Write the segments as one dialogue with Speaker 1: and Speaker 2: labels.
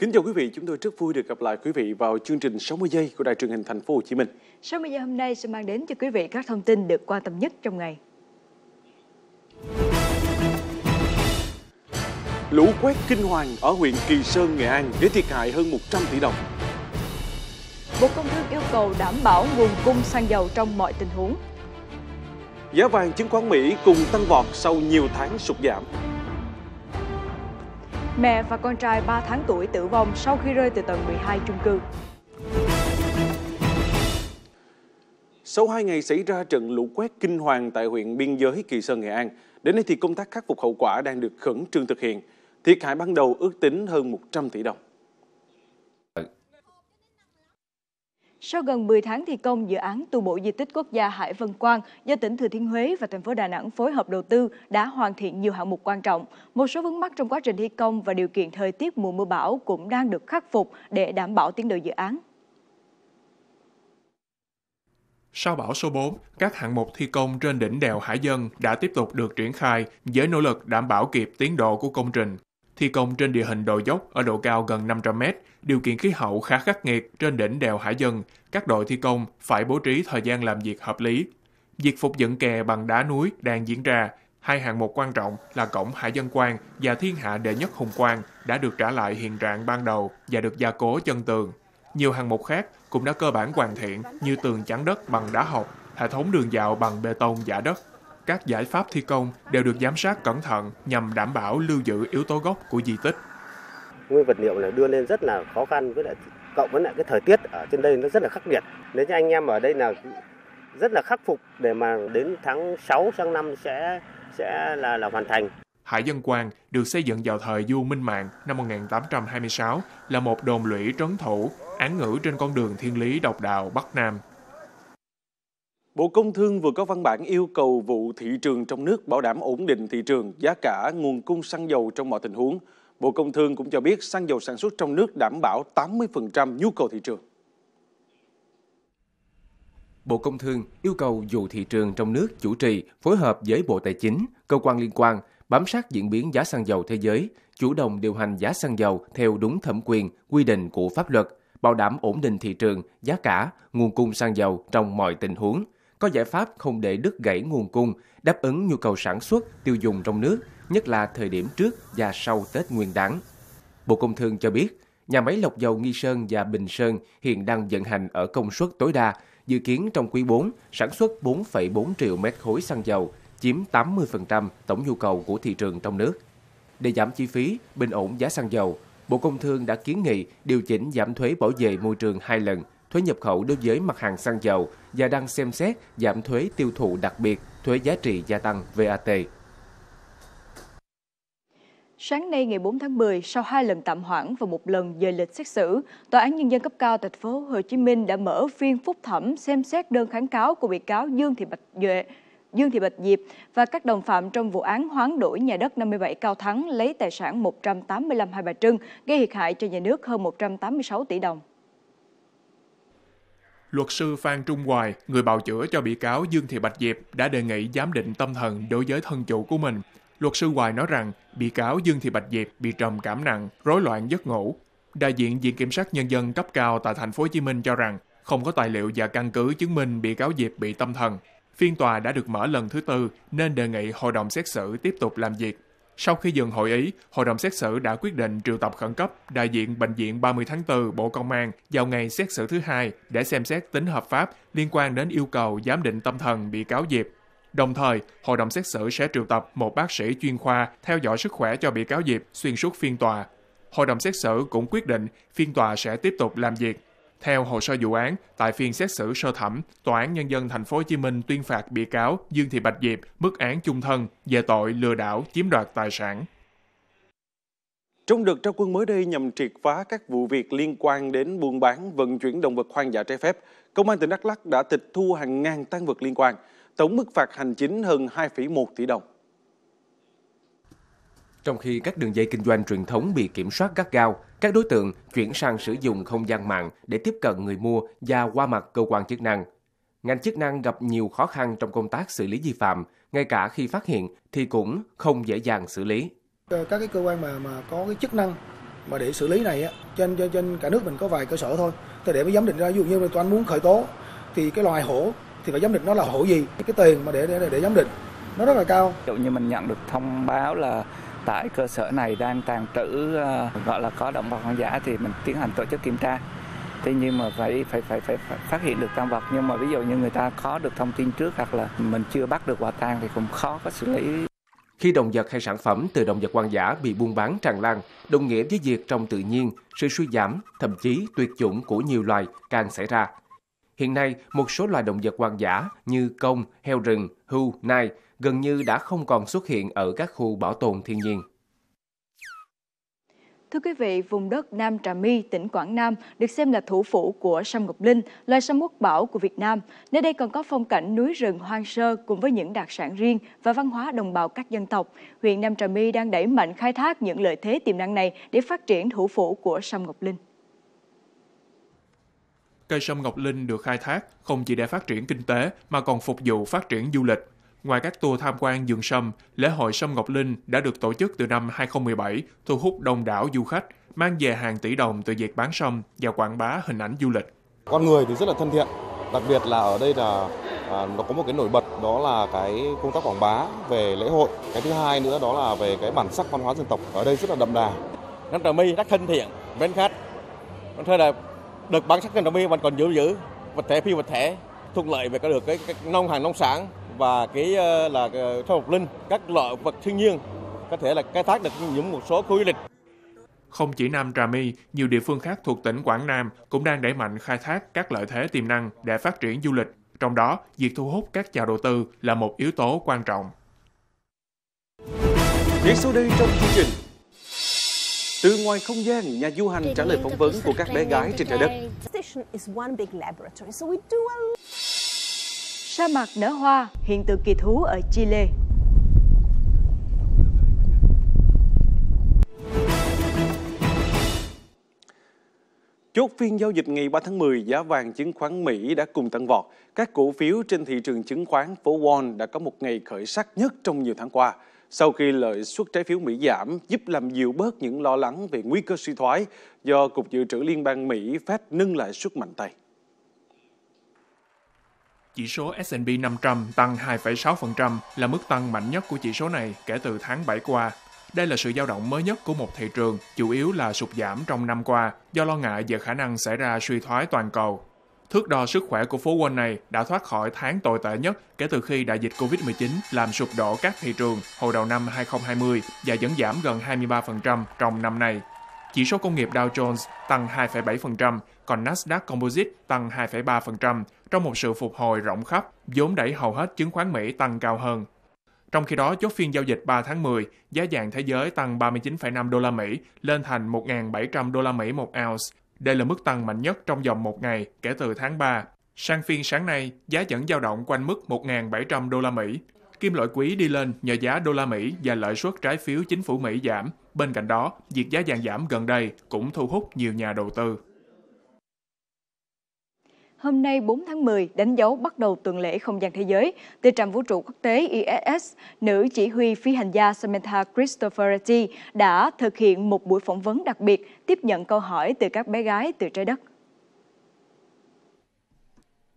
Speaker 1: Kính chào quý vị, chúng tôi rất vui được gặp lại quý vị vào chương trình 60
Speaker 2: giây của Đài truyền hình Thành phố Hồ Chí Minh.
Speaker 1: 60 giây hôm nay sẽ mang đến cho quý vị các thông tin được quan tâm nhất trong ngày.
Speaker 2: Lũ quét kinh hoàng ở huyện Kỳ Sơn, Nghệ An để thiệt hại hơn 100 tỷ đồng.
Speaker 1: Bộ Công Thương yêu cầu đảm bảo nguồn cung xăng dầu trong mọi tình huống.
Speaker 2: Giá vàng chứng khoán Mỹ cùng tăng vọt sau nhiều tháng sụt giảm
Speaker 1: mẹ và con trai 3 tháng tuổi tử vong sau khi rơi từ tầng 12 chung cư.
Speaker 2: Sau 2 ngày xảy ra trận lũ quét kinh hoàng tại huyện biên giới Kỳ Sơn, Nghệ An, đến nay thì công tác khắc phục hậu quả đang được khẩn trương thực hiện. Thiệt hại ban đầu ước tính hơn 100 tỷ đồng.
Speaker 1: Sau gần 10 tháng thi công, dự án tu bổ di tích quốc gia Hải Vân quang do tỉnh Thừa Thiên Huế và thành phố Đà Nẵng phối hợp đầu tư đã hoàn thiện nhiều hạng mục quan trọng. Một số vướng mắc trong quá trình thi công và điều kiện thời tiết mùa mưa bão cũng đang được khắc phục để đảm bảo tiến độ dự án.
Speaker 3: Sau bão số 4, các hạng mục thi công trên đỉnh đèo Hải Dân đã tiếp tục được triển khai với nỗ lực đảm bảo kịp tiến độ của công trình. Thi công trên địa hình đồi dốc ở độ cao gần 500 mét, điều kiện khí hậu khá khắc nghiệt trên đỉnh đèo Hải Dân, các đội thi công phải bố trí thời gian làm việc hợp lý. Việc phục dựng kè bằng đá núi đang diễn ra, hai hạng mục quan trọng là cổng Hải Dân Quan và Thiên Hạ Đệ Nhất Hùng Quan đã được trả lại hiện trạng ban đầu và được gia cố chân tường. Nhiều hạng mục khác cũng đã cơ bản hoàn thiện như tường chắn đất bằng đá học, hệ thống đường dạo bằng bê tông giả đất các giải pháp thi công đều được giám sát cẩn thận nhằm đảm bảo lưu giữ yếu tố gốc của di tích.
Speaker 4: Nguyên vật liệu này đưa lên rất là khó khăn với lại cộng với lại cái thời tiết ở trên đây nó rất là khắc nghiệt. nên cho anh em ở đây là rất là khắc phục để mà đến tháng 6 sang năm sẽ
Speaker 3: sẽ là là hoàn thành. Hải Dân quan được xây dựng vào thời Du Minh Mạng năm 1826 là một đồn lũy trấn thủ, án ngữ trên con đường thiên lý độc đạo Bắc Nam.
Speaker 2: Bộ Công Thương vừa có văn bản yêu cầu vụ thị trường trong nước bảo đảm ổn định thị trường, giá cả, nguồn cung xăng dầu trong mọi tình huống. Bộ Công Thương cũng cho biết xăng dầu sản xuất trong nước đảm bảo 80% nhu cầu thị trường.
Speaker 4: Bộ Công Thương yêu cầu vụ thị trường trong nước chủ trì phối hợp với Bộ Tài chính, cơ quan liên quan bám sát diễn biến giá xăng dầu thế giới, chủ động điều hành giá xăng dầu theo đúng thẩm quyền, quy định của pháp luật, bảo đảm ổn định thị trường, giá cả, nguồn cung xăng dầu trong mọi tình huống – có giải pháp không để đứt gãy nguồn cung, đáp ứng nhu cầu sản xuất, tiêu dùng trong nước, nhất là thời điểm trước và sau Tết Nguyên đán. Bộ Công Thương cho biết, nhà máy lọc dầu Nghi Sơn và Bình Sơn hiện đang vận hành ở công suất tối đa, dự kiến trong quý 4 sản xuất 4,4 triệu mét khối xăng dầu, chiếm 80% tổng nhu cầu của thị trường trong nước. Để giảm chi phí, bình ổn giá xăng dầu, Bộ Công Thương đã kiến nghị điều chỉnh giảm thuế bảo vệ môi trường hai lần thuế nhập khẩu đối với mặt hàng xăng dầu và đang xem xét giảm thuế tiêu thụ đặc biệt, thuế giá trị gia tăng VAT.
Speaker 1: Sáng nay ngày 4 tháng 10, sau hai lần tạm hoãn và một lần dời lịch xét xử, Tòa án Nhân dân cấp cao thành phố Hồ Chí Minh đã mở phiên phúc thẩm xem xét đơn kháng cáo của bị cáo Dương Thị Bạch Duệ, Dương Thị Bạch Diệp và các đồng phạm trong vụ án hoán đổi nhà đất 57 Cao Thắng lấy tài sản 185 Hai Bà Trưng gây thiệt hại cho nhà nước hơn 186 tỷ đồng
Speaker 3: luật sư Phan Trung Hoài, người bào chữa cho bị cáo Dương Thị Bạch Diệp đã đề nghị giám định tâm thần đối với thân chủ của mình. Luật sư Hoài nói rằng bị cáo Dương Thị Bạch Diệp bị trầm cảm nặng, rối loạn giấc ngủ. Đại diện Viện Kiểm sát Nhân dân cấp cao tại thành phố Hồ Chí Minh cho rằng không có tài liệu và căn cứ chứng minh bị cáo Diệp bị tâm thần. Phiên tòa đã được mở lần thứ tư nên đề nghị hội đồng xét xử tiếp tục làm việc sau khi dừng hội ý, Hội đồng xét xử đã quyết định triệu tập khẩn cấp đại diện Bệnh viện 30 tháng 4 Bộ Công an vào ngày xét xử thứ hai để xem xét tính hợp pháp liên quan đến yêu cầu giám định tâm thần bị cáo Diệp. Đồng thời, Hội đồng xét xử sẽ triệu tập một bác sĩ chuyên khoa theo dõi sức khỏe cho bị cáo Diệp xuyên suốt phiên tòa. Hội đồng xét xử cũng quyết định phiên tòa sẽ tiếp tục làm việc theo hồ sơ vụ án, tại phiên xét xử sơ thẩm, Tòa án Nhân dân Thành phố Hồ Chí Minh tuyên phạt bị cáo Dương Thị Bạch Diệp mức án chung thân về tội lừa đảo chiếm đoạt tài sản.
Speaker 2: Trong đợt trao quân mới đây nhằm triệt phá các vụ việc liên quan đến buôn bán, vận chuyển động vật hoang dã trái phép, Công an tỉnh Đắk Lắk đã tịch thu hàng ngàn tăng vật liên quan, tổng mức phạt hành chính hơn 2,1 tỷ đồng.
Speaker 4: Trong khi các đường dây kinh doanh truyền thống bị kiểm soát gắt gao, các đối tượng chuyển sang sử dụng không gian mạng để tiếp cận người mua và qua mặt cơ quan chức năng. Ngành chức năng gặp nhiều khó khăn trong công tác xử lý vi phạm, ngay cả khi phát hiện thì cũng không dễ dàng xử lý. Ờ, các cái cơ quan mà mà có cái chức năng mà để xử lý này á, trên trên, cả nước mình có vài cơ sở thôi. Tôi để mới giám định ra ví dụ như là tôi anh muốn khởi tố thì cái loài hổ thì phải giám định nó là hổ gì, cái tiền mà để để để giám định nó rất là cao. Ví dụ như mình nhận được thông báo là tại cơ sở này đang tàn trữ ờ, gọi là có động vật hoang dã thì mình tiến hành tổ chức kiểm tra tuy nhiên mà phải phải phải phải, phải phát hiện được tăng vật nhưng mà ví dụ như người ta có được thông tin trước hoặc là mình chưa bắt được quả tang thì cũng khó có xử lý khi động vật hay sản phẩm từ động vật hoang dã bị buôn bán tràn lan, đồng nghĩa với việc trong tự nhiên, sự suy giảm, thậm chí tuyệt chủng của nhiều loài càng xảy ra. Hiện nay, một số loài động vật hoang dã như công, heo rừng, hưu, nai gần như đã không còn xuất hiện ở các khu bảo tồn thiên nhiên.
Speaker 1: Thưa quý vị, vùng đất Nam Trà My, tỉnh Quảng Nam được xem là thủ phủ của sâm ngọc linh, loài sâm quốc bảo của Việt Nam. Nơi đây còn có phong cảnh núi rừng hoang sơ cùng với những đặc sản riêng và văn hóa đồng bào các dân tộc. Huyện Nam Trà My đang đẩy mạnh khai thác những lợi thế tiềm năng này để phát triển thủ phủ của sâm ngọc linh.
Speaker 3: Cây sâm ngọc linh được khai thác không chỉ để phát triển kinh tế mà còn phục vụ phát triển du lịch. Ngoài các tour tham quan dường sâm, lễ hội sâm Ngọc Linh đã được tổ chức từ năm 2017, thu hút đông đảo du khách, mang về hàng tỷ đồng từ việc bán sâm và quảng bá hình ảnh du lịch. Con
Speaker 2: người thì rất là thân thiện, đặc biệt là ở đây là à, nó có một cái nổi bật đó là cái công tác quảng bá về lễ hội. Cái thứ hai nữa đó là về cái bản sắc văn hóa dân tộc ở đây rất là đậm đà. Nam Trà My rất thân thiện, mến khách. Mình thấy là được bản sắc Nam Trà My mình còn giữ giữ vật thể phi vật thể thuận lợi về có được cái, cái nông hàng nông sản và cái ờ, là ờ, thảo mộc linh, các loại vật thiên nhiên có thể là khai thác được những một số khu du lịch.
Speaker 3: Không chỉ Nam Trà My, nhiều địa phương khác thuộc tỉnh Quảng Nam cũng đang đẩy mạnh khai thác các lợi thế tiềm năng để phát triển du lịch. Trong đó, việc thu hút các nhà đầu tư là một yếu tố
Speaker 2: quan trọng. Biển số đi trong chương trình từ ngoài không gian, nhà du hành trả lời phỏng vấn của các bé gái trên trái đất.
Speaker 1: Sa mạc nở hoa, hiện tượng kỳ thú ở Chile.
Speaker 2: Chốt phiên giao dịch ngày 3 tháng 10, giá vàng chứng khoán Mỹ đã cùng tăng vọt. Các cổ phiếu trên thị trường chứng khoán phố Wall đã có một ngày khởi sắc nhất trong nhiều tháng qua. Sau khi lợi suất trái phiếu Mỹ giảm, giúp làm dịu bớt những lo lắng về nguy cơ suy thoái do Cục Dự trữ Liên bang Mỹ phát nâng lãi suất mạnh tay.
Speaker 3: Chỉ số S&P 500 tăng 2,6% là mức tăng mạnh nhất của chỉ số này kể từ tháng 7 qua. Đây là sự dao động mới nhất của một thị trường, chủ yếu là sụt giảm trong năm qua do lo ngại về khả năng xảy ra suy thoái toàn cầu. Thước đo sức khỏe của phố Wall này đã thoát khỏi tháng tồi tệ nhất kể từ khi đại dịch COVID-19 làm sụp đổ các thị trường hồi đầu năm 2020 và dẫn giảm gần 23% trong năm nay. Chỉ số công nghiệp Dow Jones tăng 2,7%, còn Nasdaq Composite tăng 2,3% trong một sự phục hồi rộng khắp, vốn đẩy hầu hết chứng khoán Mỹ tăng cao hơn. Trong khi đó, chốt phiên giao dịch 3 tháng 10, giá vàng thế giới tăng 39,5 đô la Mỹ lên thành 1.700 đô la Mỹ một ounce. Đây là mức tăng mạnh nhất trong vòng một ngày kể từ tháng 3. Sang phiên sáng nay, giá vẫn dao động quanh mức 1.700 đô la Mỹ. Kim loại quý đi lên nhờ giá đô la Mỹ và lợi suất trái phiếu chính phủ Mỹ giảm. Bên cạnh đó, việc giá vàng giảm gần đây cũng thu hút nhiều nhà đầu tư
Speaker 1: hôm nay 4 tháng 10 đánh dấu bắt đầu tuần lễ không gian thế giới. Từ trạm vũ trụ quốc tế ISS, nữ chỉ huy phi hành gia Samantha Cristoforetti đã thực hiện một buổi phỏng vấn đặc biệt tiếp nhận câu hỏi từ các bé gái từ trái đất.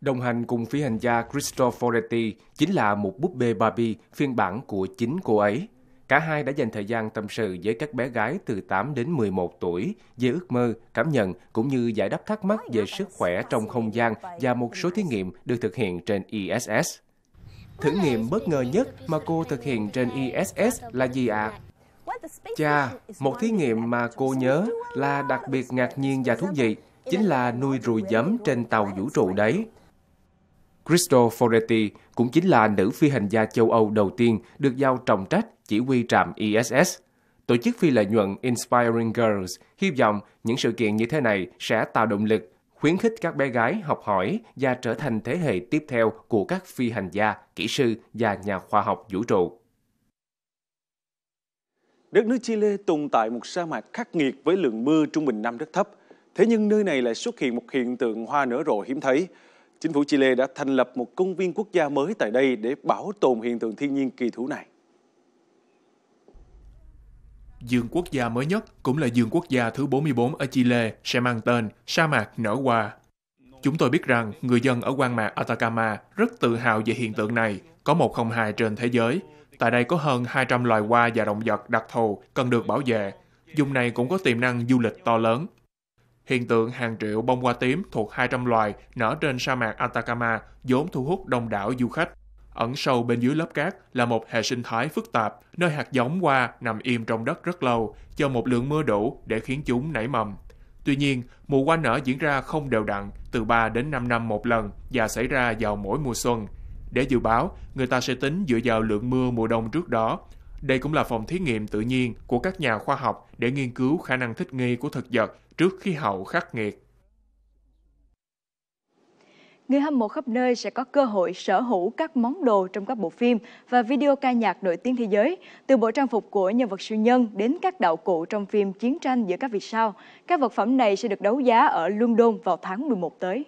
Speaker 4: Đồng hành cùng phi hành gia Cristoforetti chính là một búp bê Barbie phiên bản của chính cô ấy. Cả hai đã dành thời gian tâm sự với các bé gái từ 8 đến 11 tuổi về ước mơ, cảm nhận cũng như giải đáp thắc mắc về sức khỏe trong không gian và một số thí nghiệm được thực hiện trên ISS. E Thử nghiệm bất ngờ nhất mà cô thực hiện trên ISS e là gì ạ? À? Chà, một thí nghiệm mà cô nhớ là đặc biệt ngạc nhiên và thú vị, chính là nuôi ruồi giấm trên tàu vũ trụ đấy. Cristo Foretti cũng chính là nữ phi hành gia châu Âu đầu tiên được giao trọng trách chỉ huy trạm ISS. E Tổ chức phi lợi nhuận Inspiring Girls hy vọng những sự kiện như thế này sẽ tạo động lực, khuyến khích các bé gái học hỏi và trở thành thế hệ tiếp theo của các phi hành gia, kỹ sư và nhà khoa học vũ trụ.
Speaker 2: Đất nước Chile tồn tại một sa mạc khắc nghiệt với lượng mưa trung bình năm rất thấp. Thế nhưng nơi này lại xuất hiện một hiện tượng hoa nở rộ hiếm thấy – chính phủ Chile đã thành lập một công viên quốc gia mới tại đây để bảo tồn hiện tượng thiên nhiên kỳ thú này.
Speaker 3: Dương quốc gia mới nhất cũng là dương quốc gia thứ 44 ở Chile sẽ mang tên Sa mạc nở hoa. Chúng tôi biết rằng người dân ở Quang mạc Atacama rất tự hào về hiện tượng này, có 102 trên thế giới. Tại đây có hơn 200 loài hoa và động vật đặc thù cần được bảo vệ. Dùng này cũng có tiềm năng du lịch to lớn Hiện tượng hàng triệu bông hoa tím thuộc 200 loài nở trên sa mạc Atacama vốn thu hút đông đảo du khách. Ẩn sâu bên dưới lớp cát là một hệ sinh thái phức tạp, nơi hạt giống hoa nằm im trong đất rất lâu, cho một lượng mưa đủ để khiến chúng nảy mầm. Tuy nhiên, mùa hoa nở diễn ra không đều đặn, từ 3 đến 5 năm một lần và xảy ra vào mỗi mùa xuân. Để dự báo, người ta sẽ tính dựa vào lượng mưa mùa đông trước đó. Đây cũng là phòng thí nghiệm tự nhiên của các nhà khoa học để nghiên cứu khả năng thích nghi của thực vật trước khí hậu khắc nghiệt.
Speaker 1: Người hâm mộ khắp nơi sẽ có cơ hội sở hữu các món đồ trong các bộ phim và video ca nhạc nổi tiếng thế giới, từ bộ trang phục của nhân vật siêu nhân đến các đạo cụ trong phim Chiến tranh giữa các vì sao. Các vật phẩm này sẽ được đấu giá ở London vào tháng 11 tới.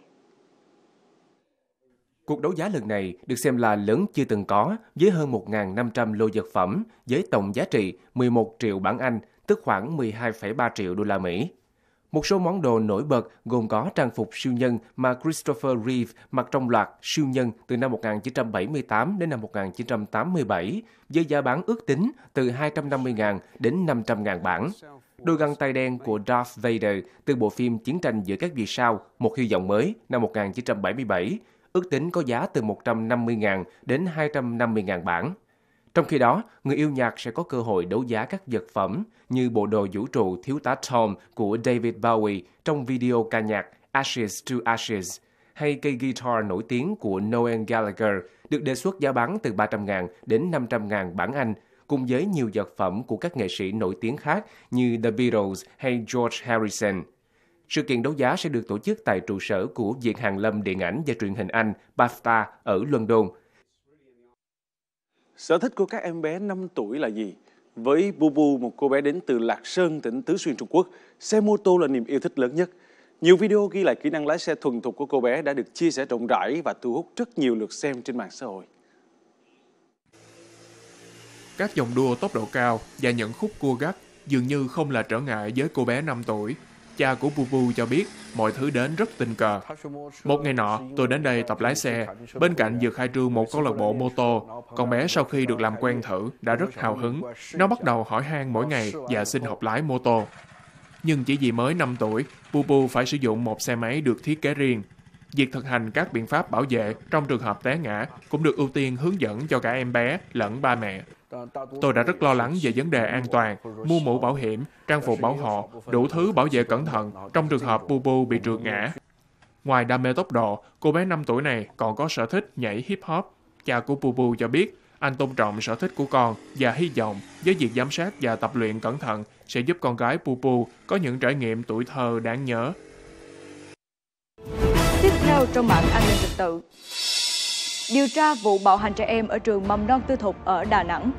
Speaker 4: Cuộc đấu giá lần này được xem là lớn chưa từng có với hơn 1.500 lô vật phẩm với tổng giá trị 11 triệu bảng Anh, tức khoảng 12,3 triệu đô la Mỹ. Một số món đồ nổi bật gồm có trang phục siêu nhân mà Christopher Reeve mặc trong loạt siêu nhân từ năm 1978 đến năm 1987 với giá bán ước tính từ 250.000 đến 500.000 bảng. Đôi găng tay đen của Darth Vader từ bộ phim Chiến tranh giữa các vì sao, một hy vọng mới năm 1977, ước tính có giá từ 150.000 đến 250.000 bảng. Trong khi đó, người yêu nhạc sẽ có cơ hội đấu giá các vật phẩm như bộ đồ vũ trụ thiếu tá Tom của David Bowie trong video ca nhạc Ashes to Ashes hay cây guitar nổi tiếng của Noel Gallagher được đề xuất giá bán từ 300.000 đến 500.000 bảng Anh cùng với nhiều vật phẩm của các nghệ sĩ nổi tiếng khác như The Beatles hay George Harrison. Sự kiện đấu giá sẽ được tổ chức tại trụ sở của Viện Hàn
Speaker 2: Lâm Điện ảnh và Truyền hình Anh BAFTA ở London – Sở thích của các em bé 5 tuổi là gì? Với Bubu, một cô bé đến từ Lạc Sơn, tỉnh Tứ Xuyên, Trung Quốc, xe mô tô là niềm yêu thích lớn nhất. Nhiều video ghi lại kỹ năng lái xe thuần thục của cô bé đã được chia sẻ rộng rãi và thu hút rất nhiều lượt xem trên mạng xã hội.
Speaker 3: Các dòng đua tốc độ cao và những khúc cua gắt dường như không là trở ngại với cô bé 5 tuổi cha của Pupu cho biết mọi thứ đến rất tình cờ. Một ngày nọ, tôi đến đây tập lái xe. Bên cạnh vừa khai trương một câu lạc bộ mô tô. Con bé sau khi được làm quen thử đã rất hào hứng. Nó bắt đầu hỏi han mỗi ngày và xin học lái mô tô. Nhưng chỉ vì mới 5 tuổi, Pupu phải sử dụng một xe máy được thiết kế riêng. Việc thực hành các biện pháp bảo vệ trong trường hợp té ngã cũng được ưu tiên hướng dẫn cho cả em bé lẫn ba mẹ. Tôi đã rất lo lắng về vấn đề an toàn, mua mũ bảo hiểm, trang phục bảo hộ, đủ thứ bảo vệ cẩn thận trong trường hợp Bubu bị trượt ngã. Ngoài đam mê tốc độ, cô bé 5 tuổi này còn có sở thích nhảy hip hop. Cha của Bubu cho biết anh tôn trọng sở thích của con và hy vọng với việc giám sát và tập luyện cẩn thận sẽ giúp con gái Pupu có những trải nghiệm tuổi thơ đáng nhớ.
Speaker 1: Tiếp theo trong bản an ninh trật tự điều tra vụ bạo hành trẻ em ở trường mầm non tư thục ở Đà Nẵng.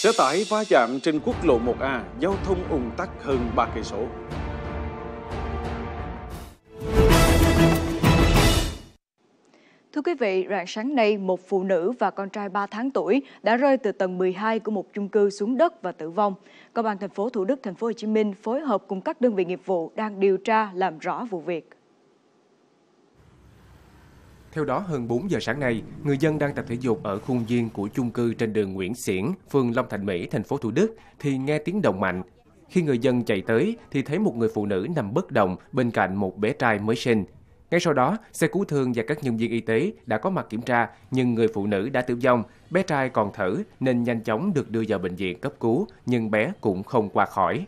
Speaker 2: Xe tải va chạm trên quốc lộ 1A, giao thông ùn tắc hơn 3 cây số.
Speaker 1: Thưa quý vị, rạng sáng nay, một phụ nữ và con trai 3 tháng tuổi đã rơi từ tầng 12 của một chung cư xuống đất và tử vong. Công an thành phố Thủ Đức, thành phố Hồ Chí Minh phối hợp cùng các đơn vị nghiệp vụ đang điều tra làm rõ vụ việc.
Speaker 4: Theo đó, hơn 4 giờ sáng nay, người dân đang tập thể dục ở khuôn viên của chung cư trên đường Nguyễn Xiển, phường Long Thành Mỹ, thành phố Thủ Đức thì nghe tiếng động mạnh. Khi người dân chạy tới thì thấy một người phụ nữ nằm bất động bên cạnh một bé trai mới sinh. Ngay sau đó, xe cứu thương và các nhân viên y tế đã có mặt kiểm tra, nhưng người phụ nữ đã tử vong, bé trai còn thở nên nhanh chóng được đưa vào bệnh viện cấp cứu, nhưng bé cũng không qua khỏi.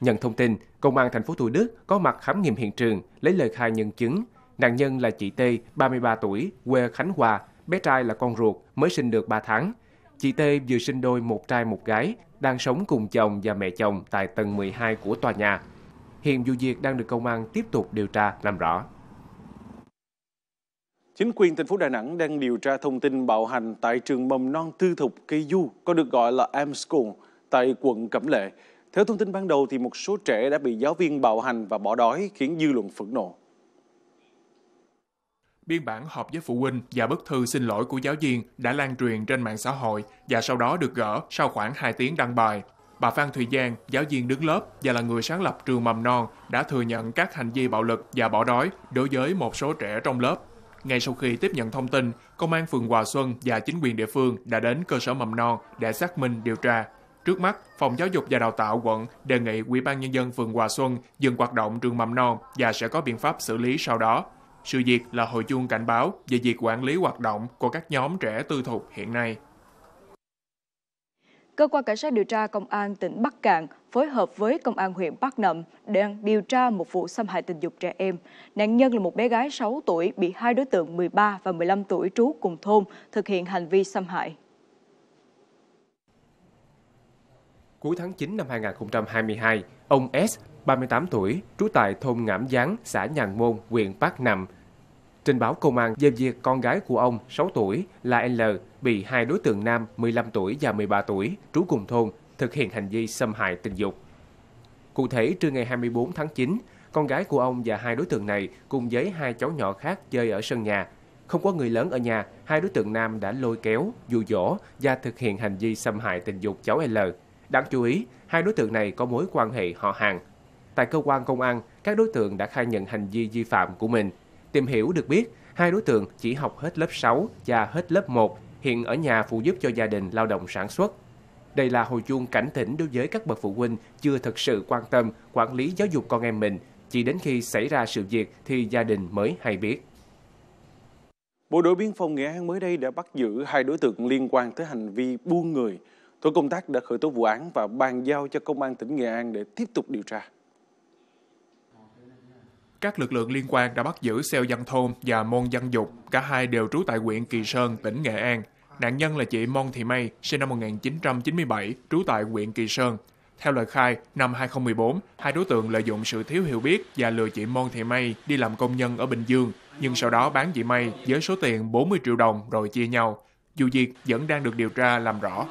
Speaker 4: Nhận thông tin, công an thành phố Thủ Đức có mặt khám nghiệm hiện trường, lấy lời khai nhân chứng, Nạn nhân là chị T, 33 tuổi, quê Khánh Hòa, bé trai là con ruột, mới sinh được 3 tháng. Chị T vừa sinh đôi một trai một gái, đang sống cùng chồng và mẹ chồng tại tầng 12 của tòa nhà. Hiện vụ việc đang được công an tiếp tục điều tra làm rõ.
Speaker 2: Chính quyền thành phố Đà Nẵng đang điều tra thông tin bạo hành tại trường mầm non tư thục Cây Du, có được gọi là Am School, tại quận Cẩm Lệ. Theo thông tin ban đầu, thì một số trẻ đã bị giáo viên bạo hành và bỏ đói khiến dư luận phẫn nộ.
Speaker 3: Biên bản họp với phụ huynh và bức thư xin lỗi của giáo viên đã lan truyền trên mạng xã hội và sau đó được gỡ sau khoảng 2 tiếng đăng bài. Bà Phan Thùy Giang, giáo viên đứng lớp và là người sáng lập trường mầm non, đã thừa nhận các hành vi bạo lực và bỏ đói đối với một số trẻ trong lớp. Ngay sau khi tiếp nhận thông tin, Công an phường Hòa Xuân và chính quyền địa phương đã đến cơ sở mầm non để xác minh điều tra. Trước mắt, Phòng Giáo dục và Đào tạo quận đề nghị Ủy ban Nhân dân phường Hòa Xuân dừng hoạt động trường mầm non và sẽ có biện pháp xử lý sau đó. Sự việc là hồi chuông cảnh báo về việc quản lý hoạt động của các nhóm trẻ tư thục hiện nay.
Speaker 1: Cơ quan Cảnh sát điều tra Công an tỉnh Bắc Cạn phối hợp với Công an huyện Bắc Nậm đang điều tra một vụ xâm hại tình dục trẻ em. Nạn nhân là một bé gái 6 tuổi bị hai đối tượng 13 và 15 tuổi trú cùng thôn thực hiện hành vi xâm hại.
Speaker 4: Cuối tháng 9 năm 2022, ông S, 38 tuổi, trú tại thôn Ngãm Giáng, xã Nhàn Môn, huyện Bắc Nậm, trình báo công an về việc con gái của ông 6 tuổi là L bị hai đối tượng nam 15 tuổi và 13 tuổi trú cùng thôn thực hiện hành vi xâm hại tình dục. Cụ thể, trưa ngày 24 tháng 9, con gái của ông và hai đối tượng này cùng với hai cháu nhỏ khác chơi ở sân nhà. Không có người lớn ở nhà, hai đối tượng nam đã lôi kéo, dụ dỗ và thực hiện hành vi xâm hại tình dục cháu L. Đáng chú ý, hai đối tượng này có mối quan hệ họ hàng. Tại cơ quan công an, các đối tượng đã khai nhận hành vi vi phạm của mình – Tìm hiểu được biết, hai đối tượng chỉ học hết lớp 6 và hết lớp 1, hiện ở nhà phụ giúp cho gia đình lao động sản xuất. Đây là hồi chuông cảnh tỉnh đối với các bậc phụ huynh chưa thực sự quan tâm quản lý giáo dục con em mình, chỉ đến khi xảy ra sự việc thì gia đình mới hay biết.
Speaker 2: Bộ đội biên phòng Nghệ An mới đây đã bắt giữ hai đối tượng liên quan tới hành vi buôn người. Tổ công tác đã khởi tố vụ án và bàn giao cho công an tỉnh Nghệ An để tiếp tục điều tra.
Speaker 3: Các lực lượng liên quan đã bắt giữ Seo Văn Thôn và Môn Văn Dục, cả hai đều trú tại huyện Kỳ Sơn, tỉnh Nghệ An. Nạn nhân là chị Mon Thị May, sinh năm 1997, trú tại huyện Kỳ Sơn. Theo lời khai, năm 2014, hai đối tượng lợi dụng sự thiếu hiểu biết và lừa chị Mon Thị May đi làm công nhân ở Bình Dương, nhưng sau đó bán chị May với số tiền 40 triệu đồng rồi chia nhau. Dù việc vẫn đang được điều tra làm rõ.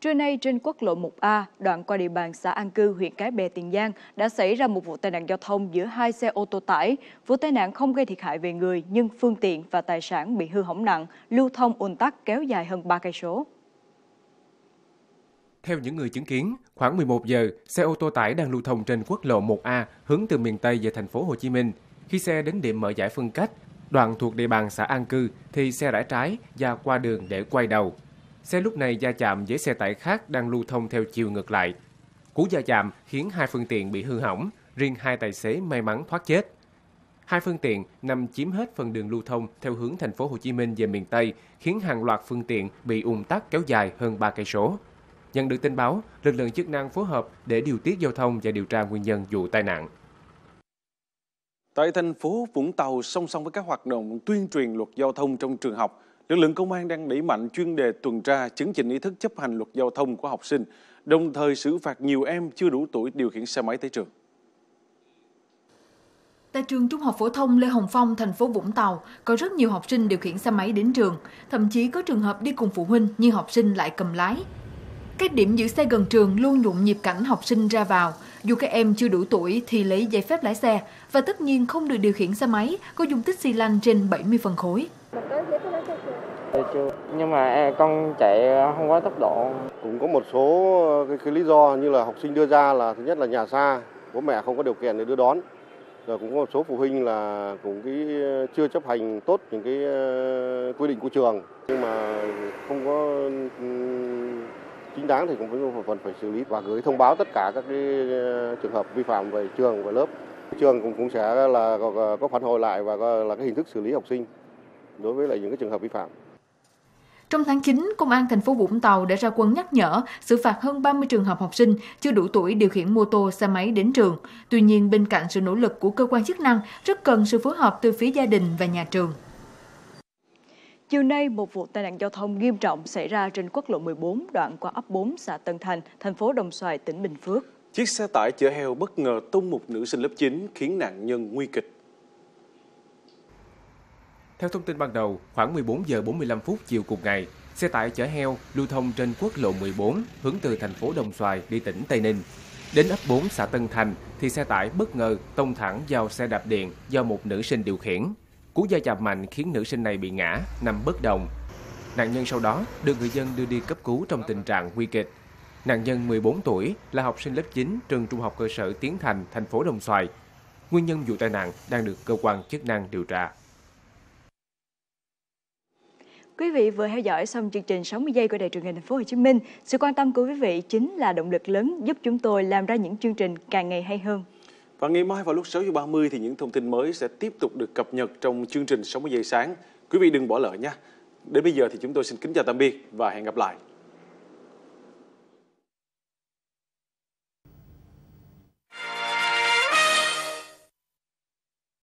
Speaker 1: Trưa nay trên quốc lộ 1A, đoạn qua địa bàn xã An Cư, huyện Cái Bè, Tiền Giang đã xảy ra một vụ tai nạn giao thông giữa hai xe ô tô tải. Vụ tai nạn không gây thiệt hại về người nhưng phương tiện và tài sản bị hư hỏng nặng, lưu thông ùn tắc kéo dài hơn 3 cây số.
Speaker 4: Theo những người chứng kiến, khoảng 11 giờ, xe ô tô tải đang lưu thông trên quốc lộ 1A hướng từ miền Tây về thành phố Hồ Chí Minh. Khi xe đến điểm mở giải phân cách, đoạn thuộc địa bàn xã An Cư thì xe rẽ trái và qua đường để quay đầu. Xe lúc này va chạm với xe tải khác đang lưu thông theo chiều ngược lại. Cú va chạm khiến hai phương tiện bị hư hỏng, riêng hai tài xế may mắn thoát chết. Hai phương tiện nằm chiếm hết phần đường lưu thông theo hướng thành phố Hồ Chí Minh về miền Tây, khiến hàng loạt phương tiện bị ùn tắc kéo dài hơn 3 cây số. Nhận được tin báo, lực lượng chức năng phối hợp để điều tiết giao thông và điều tra nguyên nhân vụ tai nạn.
Speaker 2: Tại thành phố Vũng Tàu, song song với các hoạt động tuyên truyền luật giao thông trong trường học, lực lượng công an đang đẩy mạnh chuyên đề tuần tra chứng chỉnh ý thức chấp hành luật giao thông của học sinh, đồng thời xử phạt nhiều em chưa đủ tuổi điều khiển xe máy tới trường.
Speaker 1: Tại trường Trung học phổ thông Lê Hồng Phong, thành phố Vũng Tàu, có rất nhiều học sinh điều khiển xe máy đến trường, thậm chí có trường hợp đi cùng phụ huynh nhưng học sinh lại cầm lái. Các điểm giữ xe gần trường luôn nhộn nhịp cảnh học sinh ra vào, dù các em chưa đủ tuổi thì lấy giấy phép lái xe và tất nhiên không được điều khiển xe máy có dung tích xi lanh trên 70 phần khối
Speaker 4: chưa nhưng mà à, con chạy à, không quá tốc độ cũng có một số ờ, cái, cái lý do như là học sinh đưa ra là thứ nhất là nhà xa bố mẹ không có điều kiện để đưa đón rồi cũng có một số phụ huynh là cũng cái ờ, chưa chấp hành tốt những cái ờ, quy định của trường nhưng mà không có ừ, chính đáng thì cũng phải phần phải xử lý và gửi thông báo tất cả các cái trường hợp vi phạm về trường và lớp trường cũng cũng sẽ là có phản hồi lại và là cái hình thức xử lý học sinh đối với lại những cái trường hợp vi phạm
Speaker 1: trong tháng 9, Công an thành phố Vũng Tàu đã ra quân nhắc nhở, xử phạt hơn 30 trường hợp học sinh chưa đủ tuổi điều khiển mô tô, xe máy đến trường. Tuy nhiên, bên cạnh sự nỗ lực của cơ quan chức năng, rất cần sự phối hợp từ phía gia đình và nhà trường. Chiều nay, một vụ tai nạn giao thông nghiêm trọng xảy ra trên quốc lộ 14 đoạn qua ấp 4 xã Tân Thành, thành phố Đồng Xoài, tỉnh Bình Phước.
Speaker 2: Chiếc xe tải chở heo bất ngờ tông một nữ sinh lớp 9 khiến nạn nhân nguy kịch. Theo
Speaker 4: thông tin ban đầu, khoảng 14 giờ 45 phút chiều cùng ngày, xe tải chở heo lưu thông trên quốc lộ 14 hướng từ thành phố Đồng Xoài đi tỉnh Tây Ninh. Đến ấp 4 xã Tân Thành thì xe tải bất ngờ tông thẳng vào xe đạp điện do một nữ sinh điều khiển. Cú va chạm mạnh khiến nữ sinh này bị ngã, nằm bất động. Nạn nhân sau đó được người dân đưa đi cấp cứu trong tình trạng nguy kịch. Nạn nhân 14 tuổi là học sinh lớp 9 trường trung học cơ sở Tiến Thành, thành phố Đồng Xoài. Nguyên nhân vụ tai nạn đang được cơ quan chức năng điều tra.
Speaker 1: Quý vị vừa theo dõi xong chương trình 60 giây của Đài truyền hình Thành phố Hồ Chí Minh. Sự quan tâm của quý vị chính là động lực lớn giúp chúng tôi làm ra những chương trình càng ngày hay hơn.
Speaker 2: Và ngày mai vào lúc 6 giờ 30 thì những thông tin mới sẽ tiếp tục được cập nhật trong chương trình 60 giây sáng. Quý vị đừng bỏ lỡ nha. Đến bây giờ thì chúng tôi xin kính chào tạm biệt và hẹn gặp lại.